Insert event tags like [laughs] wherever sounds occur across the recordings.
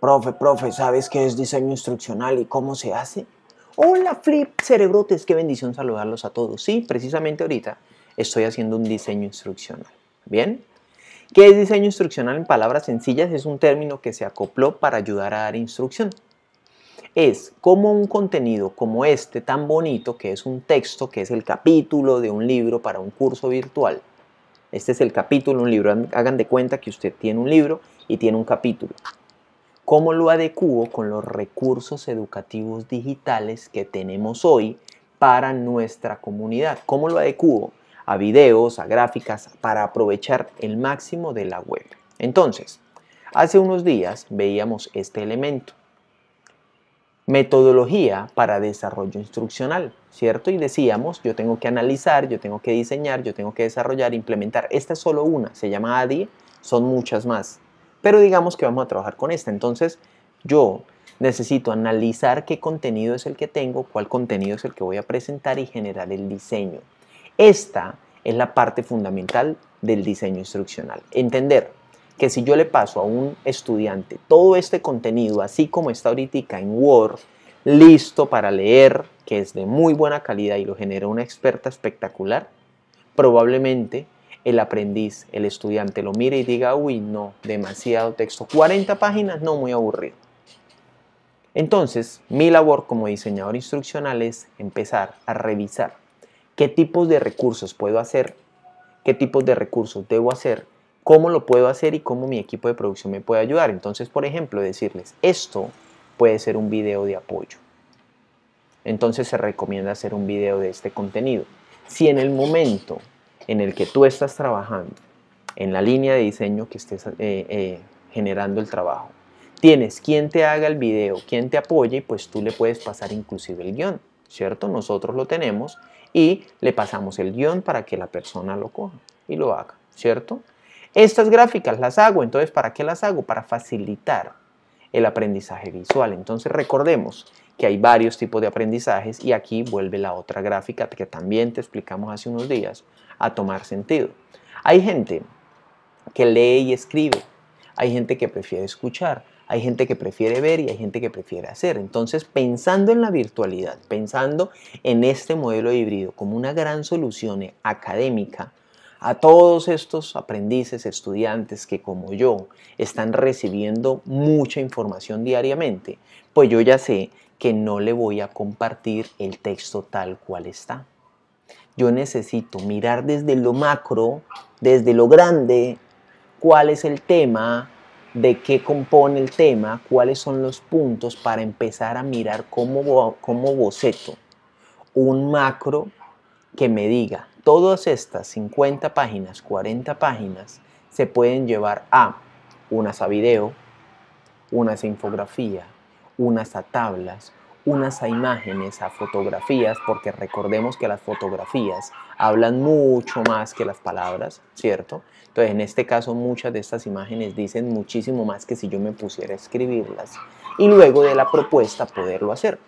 Profe, profe, ¿sabes qué es diseño instruccional y cómo se hace? Hola, Flip Cerebrotes, qué bendición saludarlos a todos. Sí, precisamente ahorita estoy haciendo un diseño instruccional. ¿Bien? ¿Qué es diseño instruccional en palabras sencillas? Es un término que se acopló para ayudar a dar instrucción. Es como un contenido como este tan bonito que es un texto, que es el capítulo de un libro para un curso virtual. Este es el capítulo, un libro. Hagan de cuenta que usted tiene un libro y tiene un capítulo cómo lo adecuo con los recursos educativos digitales que tenemos hoy para nuestra comunidad. ¿Cómo lo adecuo? A videos, a gráficas, para aprovechar el máximo de la web. Entonces, hace unos días veíamos este elemento. Metodología para desarrollo instruccional, ¿cierto? Y decíamos, yo tengo que analizar, yo tengo que diseñar, yo tengo que desarrollar, implementar. Esta es solo una, se llama ADI, son muchas más. Pero digamos que vamos a trabajar con esta. Entonces, yo necesito analizar qué contenido es el que tengo, cuál contenido es el que voy a presentar y generar el diseño. Esta es la parte fundamental del diseño instruccional. Entender que si yo le paso a un estudiante todo este contenido, así como está ahorita en Word, listo para leer, que es de muy buena calidad y lo genera una experta espectacular, probablemente el aprendiz, el estudiante lo mire y diga, uy, no, demasiado texto, 40 páginas, no, muy aburrido. Entonces, mi labor como diseñador instruccional es empezar a revisar qué tipos de recursos puedo hacer, qué tipos de recursos debo hacer, cómo lo puedo hacer y cómo mi equipo de producción me puede ayudar. Entonces, por ejemplo, decirles, esto puede ser un video de apoyo. Entonces se recomienda hacer un video de este contenido. Si en el momento en el que tú estás trabajando, en la línea de diseño que estés eh, eh, generando el trabajo. Tienes quien te haga el video, quien te apoye y pues tú le puedes pasar inclusive el guión, ¿cierto? Nosotros lo tenemos y le pasamos el guión para que la persona lo coja y lo haga, ¿cierto? Estas gráficas las hago, entonces ¿para qué las hago? Para facilitar el aprendizaje visual. Entonces recordemos que hay varios tipos de aprendizajes y aquí vuelve la otra gráfica que también te explicamos hace unos días a tomar sentido. Hay gente que lee y escribe, hay gente que prefiere escuchar, hay gente que prefiere ver y hay gente que prefiere hacer. Entonces, pensando en la virtualidad, pensando en este modelo híbrido como una gran solución académica, a todos estos aprendices, estudiantes que como yo están recibiendo mucha información diariamente, pues yo ya sé que no le voy a compartir el texto tal cual está. Yo necesito mirar desde lo macro, desde lo grande, cuál es el tema, de qué compone el tema, cuáles son los puntos para empezar a mirar como, boceto un macro que me diga, todas estas 50 páginas, 40 páginas, se pueden llevar a unas a video, unas a infografía, unas a tablas, unas a imágenes, a fotografías, porque recordemos que las fotografías hablan mucho más que las palabras, ¿cierto? Entonces, en este caso, muchas de estas imágenes dicen muchísimo más que si yo me pusiera a escribirlas y luego de la propuesta poderlo hacer.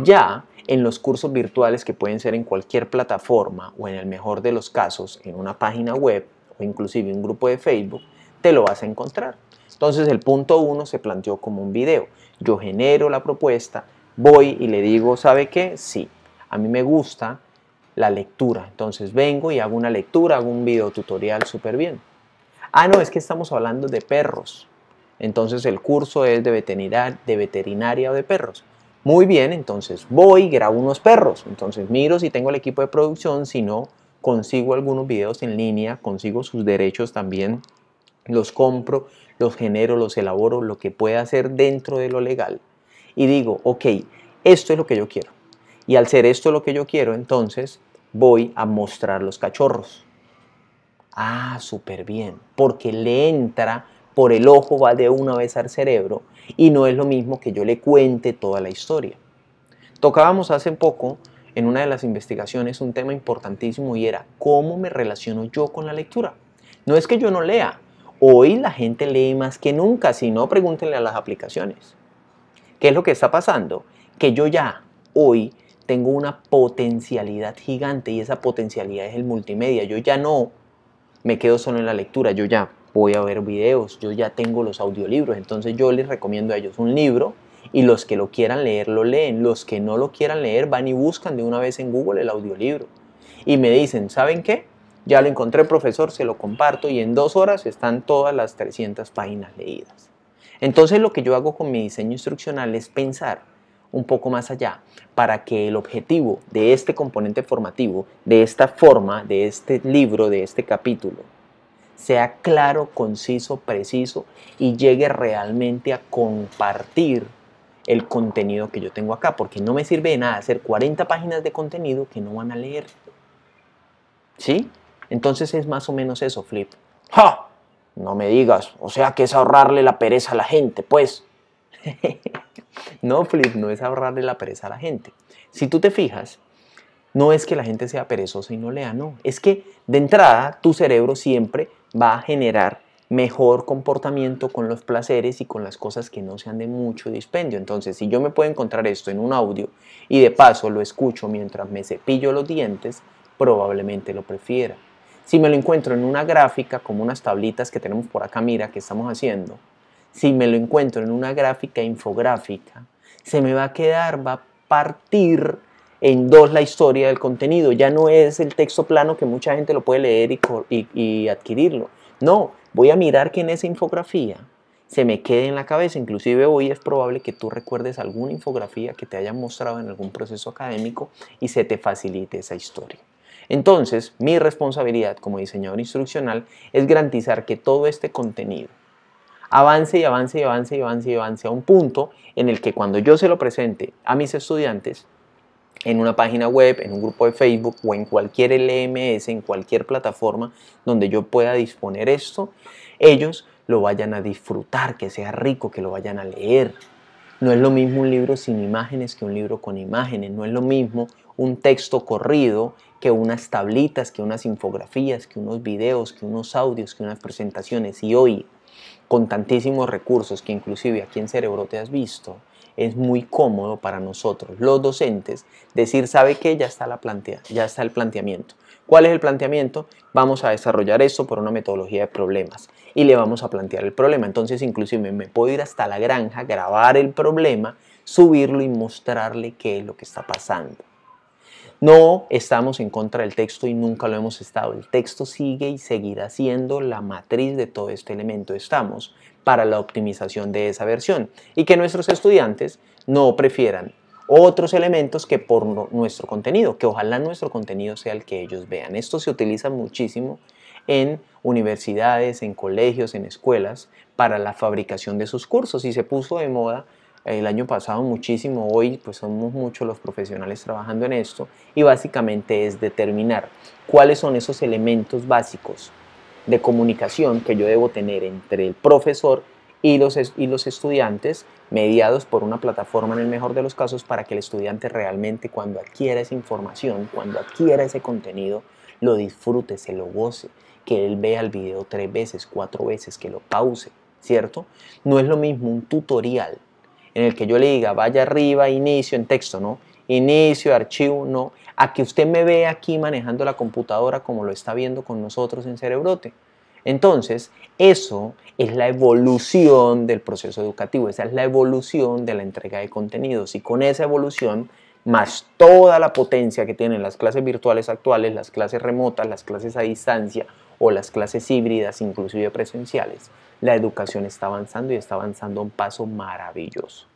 Ya en los cursos virtuales que pueden ser en cualquier plataforma o en el mejor de los casos en una página web o inclusive un grupo de Facebook, te lo vas a encontrar. Entonces el punto uno se planteó como un video. Yo genero la propuesta, voy y le digo, ¿sabe qué? Sí, a mí me gusta la lectura. Entonces vengo y hago una lectura, hago un video tutorial súper bien. Ah, no, es que estamos hablando de perros. Entonces el curso es de veterinaria, de veterinaria o de perros. Muy bien, entonces voy y grabo unos perros. Entonces miro si tengo el equipo de producción, si no, consigo algunos videos en línea, consigo sus derechos también los compro, los genero, los elaboro, lo que pueda hacer dentro de lo legal. Y digo, ok, esto es lo que yo quiero. Y al ser esto lo que yo quiero, entonces voy a mostrar los cachorros. Ah, súper bien, porque le entra por el ojo, va de una vez al cerebro y no es lo mismo que yo le cuente toda la historia. Tocábamos hace poco en una de las investigaciones un tema importantísimo y era cómo me relaciono yo con la lectura. No es que yo no lea, Hoy la gente lee más que nunca, si no, pregúntenle a las aplicaciones. ¿Qué es lo que está pasando? Que yo ya hoy tengo una potencialidad gigante y esa potencialidad es el multimedia. Yo ya no me quedo solo en la lectura, yo ya voy a ver videos, yo ya tengo los audiolibros, entonces yo les recomiendo a ellos un libro y los que lo quieran leer lo leen, los que no lo quieran leer van y buscan de una vez en Google el audiolibro y me dicen, ¿saben qué? ya lo encontré profesor, se lo comparto y en dos horas están todas las 300 páginas leídas. Entonces lo que yo hago con mi diseño instruccional es pensar un poco más allá para que el objetivo de este componente formativo, de esta forma, de este libro, de este capítulo, sea claro, conciso, preciso y llegue realmente a compartir el contenido que yo tengo acá, porque no me sirve de nada hacer 40 páginas de contenido que no van a leer. ¿Sí? Entonces es más o menos eso, Flip. ¡Ja! No me digas, o sea que es ahorrarle la pereza a la gente, pues. [laughs] no, Flip, no es ahorrarle la pereza a la gente. Si tú te fijas, no es que la gente sea perezosa y no lea, no. Es que de entrada tu cerebro siempre va a generar mejor comportamiento con los placeres y con las cosas que no sean de mucho dispendio. Entonces, si yo me puedo encontrar esto en un audio y de paso lo escucho mientras me cepillo los dientes, probablemente lo prefiera. Si me lo encuentro en una gráfica, como unas tablitas que tenemos por acá, mira, que estamos haciendo, si me lo encuentro en una gráfica infográfica, se me va a quedar, va a partir en dos la historia del contenido. Ya no es el texto plano que mucha gente lo puede leer y, adquirirlo. No, voy a mirar que en esa infografía se me quede en la cabeza. Inclusive hoy es probable que tú recuerdes alguna infografía que te hayan mostrado en algún proceso académico y se te facilite esa historia. Entonces, mi responsabilidad como diseñador instruccional es garantizar que todo este contenido avance y avance y avance y avance y avance a un punto en el que cuando yo se lo presente a mis estudiantes, en una página web, en un grupo de Facebook o en cualquier LMS, en cualquier plataforma donde yo pueda disponer esto, ellos lo vayan a disfrutar, que sea rico, que lo vayan a leer. No es lo mismo un libro sin imágenes que un libro con imágenes, no es lo mismo un texto corrido que unas tablitas, que unas infografías, que unos videos, que unos audios, que unas presentaciones. Y hoy, con tantísimos recursos que inclusive aquí en Cerebro te has visto, es muy cómodo para nosotros, los docentes, decir, ¿sabe qué? Ya está, la plantea, ya está el planteamiento. ¿Cuál es el planteamiento? Vamos a desarrollar esto por una metodología de problemas y le vamos a plantear el problema. Entonces, inclusive me puedo ir hasta la granja, grabar el problema, subirlo y mostrarle qué es lo que está pasando. No estamos en contra del texto y nunca lo hemos estado. El texto sigue y seguirá siendo la matriz de todo este elemento. Estamos para la optimización de esa versión y que nuestros estudiantes no prefieran otros elementos que por nuestro contenido, que ojalá nuestro contenido sea el que ellos vean. Esto se utiliza muchísimo en universidades, en colegios, en escuelas, para la fabricación de sus cursos y se puso de moda el año pasado muchísimo, hoy pues somos muchos los profesionales trabajando en esto y básicamente es determinar cuáles son esos elementos básicos de comunicación que yo debo tener entre el profesor y los, y los estudiantes mediados por una plataforma en el mejor de los casos para que el estudiante realmente cuando adquiera esa información, cuando adquiera ese contenido, lo disfrute, se lo goce, que él vea el video tres veces, cuatro veces, que lo pause, ¿cierto? No es lo mismo un tutorial en el que yo le diga, vaya arriba, inicio, en texto, ¿no? Inicio, archivo, no. A que usted me vea aquí manejando la computadora como lo está viendo con nosotros en Cerebrote. Entonces, eso es la evolución del proceso educativo, esa es la evolución de la entrega de contenidos y con esa evolución, más toda la potencia que tienen las clases virtuales actuales, las clases remotas, las clases a distancia o las clases híbridas, inclusive presenciales, la educación está avanzando y está avanzando a un paso maravilloso.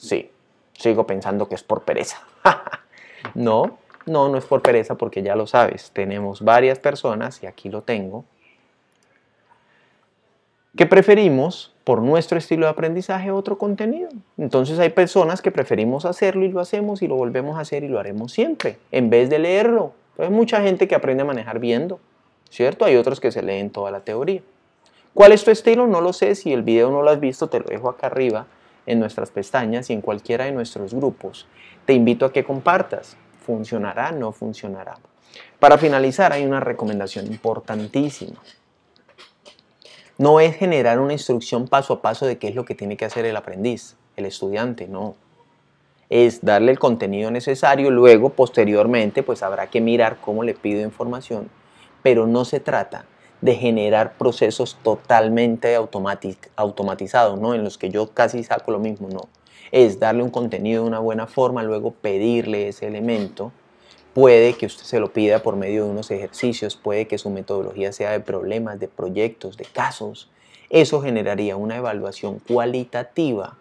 Sí, sigo pensando que es por pereza. [laughs] no, no, no es por pereza porque ya lo sabes. Tenemos varias personas, y aquí lo tengo, que preferimos por nuestro estilo de aprendizaje otro contenido. Entonces hay personas que preferimos hacerlo y lo hacemos y lo volvemos a hacer y lo haremos siempre, en vez de leerlo. Hay mucha gente que aprende a manejar viendo, ¿cierto? Hay otros que se leen toda la teoría. ¿Cuál es tu estilo? No lo sé, si el video no lo has visto te lo dejo acá arriba en nuestras pestañas y en cualquiera de nuestros grupos. Te invito a que compartas. ¿Funcionará? ¿No funcionará? Para finalizar, hay una recomendación importantísima. No es generar una instrucción paso a paso de qué es lo que tiene que hacer el aprendiz, el estudiante, no es darle el contenido necesario, luego posteriormente pues habrá que mirar cómo le pido información, pero no se trata de generar procesos totalmente automatizados, ¿no? En los que yo casi saco lo mismo, no. Es darle un contenido de una buena forma, luego pedirle ese elemento. Puede que usted se lo pida por medio de unos ejercicios, puede que su metodología sea de problemas, de proyectos, de casos. Eso generaría una evaluación cualitativa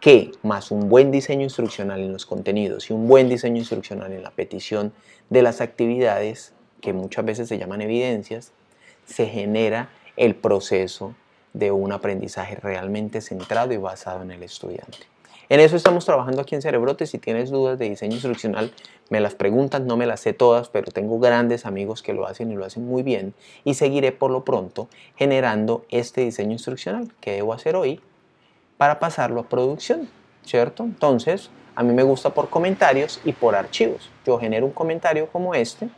que más un buen diseño instruccional en los contenidos y un buen diseño instruccional en la petición de las actividades, que muchas veces se llaman evidencias, se genera el proceso de un aprendizaje realmente centrado y basado en el estudiante. En eso estamos trabajando aquí en Cerebrote. Si tienes dudas de diseño instruccional, me las preguntas, no me las sé todas, pero tengo grandes amigos que lo hacen y lo hacen muy bien. Y seguiré por lo pronto generando este diseño instruccional que debo hacer hoy para pasarlo a producción, ¿cierto? Entonces, a mí me gusta por comentarios y por archivos. Yo genero un comentario como este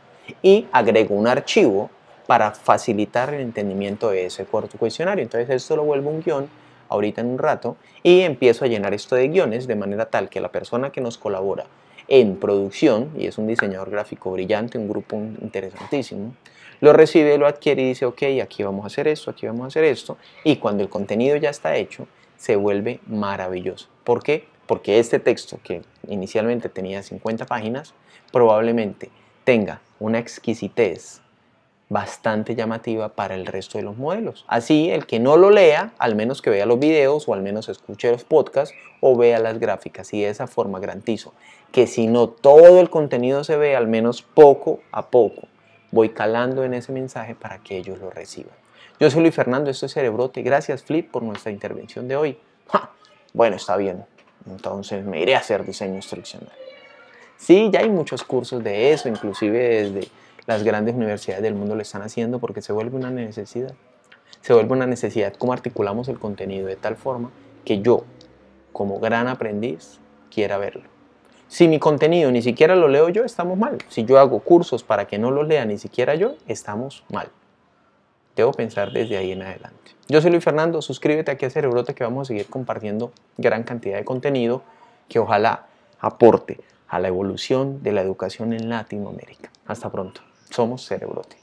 y agrego un archivo para facilitar el entendimiento de ese corto cuestionario. Entonces esto lo vuelvo un guión ahorita en un rato y empiezo a llenar esto de guiones de manera tal que la persona que nos colabora en producción, y es un diseñador gráfico brillante, un grupo interesantísimo, lo recibe, lo adquiere y dice, ok, aquí vamos a hacer esto, aquí vamos a hacer esto, y cuando el contenido ya está hecho, se vuelve maravilloso. ¿Por qué? Porque este texto, que inicialmente tenía 50 páginas, probablemente tenga una exquisitez bastante llamativa para el resto de los modelos. Así, el que no lo lea, al menos que vea los videos o al menos escuche los podcasts o vea las gráficas y de esa forma garantizo que si no todo el contenido se ve, al menos poco a poco, voy calando en ese mensaje para que ellos lo reciban. Yo soy Luis Fernando, esto es Cerebrote. Gracias Flip por nuestra intervención de hoy. Bueno, está bien. Entonces me iré a hacer diseño instruccional. Sí, ya hay muchos cursos de eso, inclusive desde las grandes universidades del mundo lo están haciendo porque se vuelve una necesidad. Se vuelve una necesidad cómo articulamos el contenido de tal forma que yo, como gran aprendiz, quiera verlo. Si mi contenido ni siquiera lo leo yo, estamos mal. Si yo hago cursos para que no lo lea ni siquiera yo, estamos mal. Debo pensar desde ahí en adelante. Yo soy Luis Fernando, suscríbete aquí a Cerebrote que vamos a seguir compartiendo gran cantidad de contenido que ojalá aporte a la evolución de la educación en Latinoamérica. Hasta pronto somos cerebrotic.